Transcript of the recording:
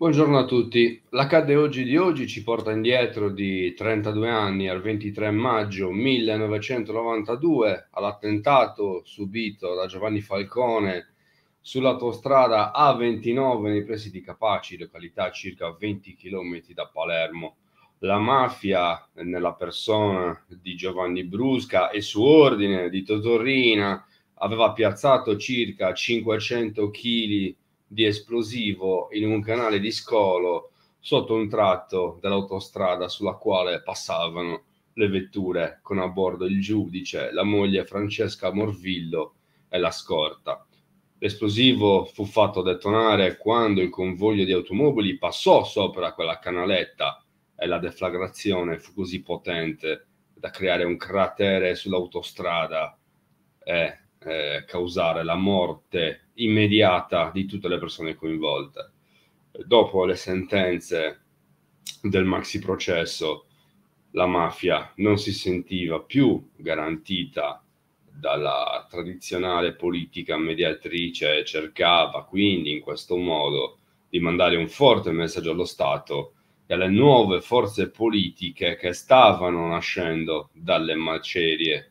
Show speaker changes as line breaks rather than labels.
Buongiorno a tutti. L'accadde oggi di oggi ci porta indietro di 32 anni al 23 maggio 1992 all'attentato subito da Giovanni Falcone sull'autostrada A29 nei pressi di Capaci, località a circa 20 km da Palermo. La mafia, nella persona di Giovanni Brusca e su ordine di Totorrina, aveva piazzato circa 500 kg di esplosivo in un canale di scolo sotto un tratto dell'autostrada sulla quale passavano le vetture con a bordo il giudice, la moglie Francesca Morvillo e la scorta. L'esplosivo fu fatto detonare quando il convoglio di automobili passò sopra quella canaletta e la deflagrazione fu così potente da creare un cratere sull'autostrada e eh, causare la morte immediata di tutte le persone coinvolte. Dopo le sentenze del maxi processo, la mafia non si sentiva più garantita dalla tradizionale politica mediatrice e cercava quindi in questo modo di mandare un forte messaggio allo Stato e alle nuove forze politiche che stavano nascendo dalle macerie